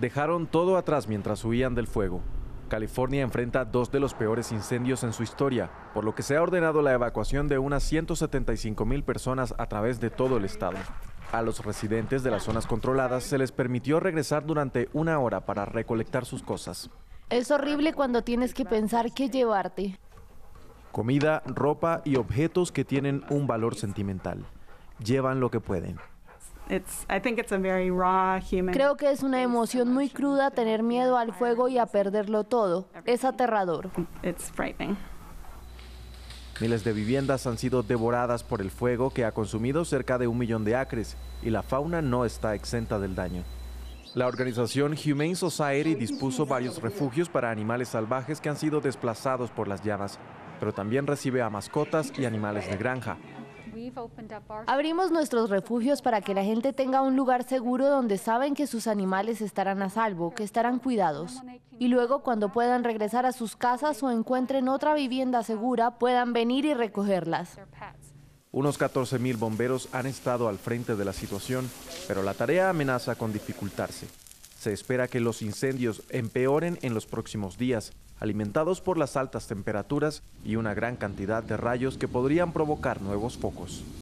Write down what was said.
dejaron todo atrás mientras huían del fuego. California enfrenta dos de los peores incendios en su historia, por lo que se ha ordenado la evacuación de unas 175 mil personas a través de todo el estado. A los residentes de las zonas controladas se les permitió regresar durante una hora para recolectar sus cosas. Es horrible cuando tienes que pensar qué llevarte. Comida, ropa y objetos que tienen un valor sentimental. Llevan lo que pueden. Creo que es una emoción muy cruda tener miedo al fuego y a perderlo todo. Es aterrador. Miles de viviendas han sido devoradas por el fuego que ha consumido cerca de un millón de acres y la fauna no está exenta del daño. La organización Humane Society dispuso varios refugios para animales salvajes que han sido desplazados por las llamas, pero también recibe a mascotas y animales de granja, Abrimos nuestros refugios para que la gente tenga un lugar seguro donde saben que sus animales estarán a salvo, que estarán cuidados. Y luego cuando puedan regresar a sus casas o encuentren otra vivienda segura, puedan venir y recogerlas. Unos 14.000 bomberos han estado al frente de la situación, pero la tarea amenaza con dificultarse. Se espera que los incendios empeoren en los próximos días, alimentados por las altas temperaturas y una gran cantidad de rayos que podrían provocar nuevos focos.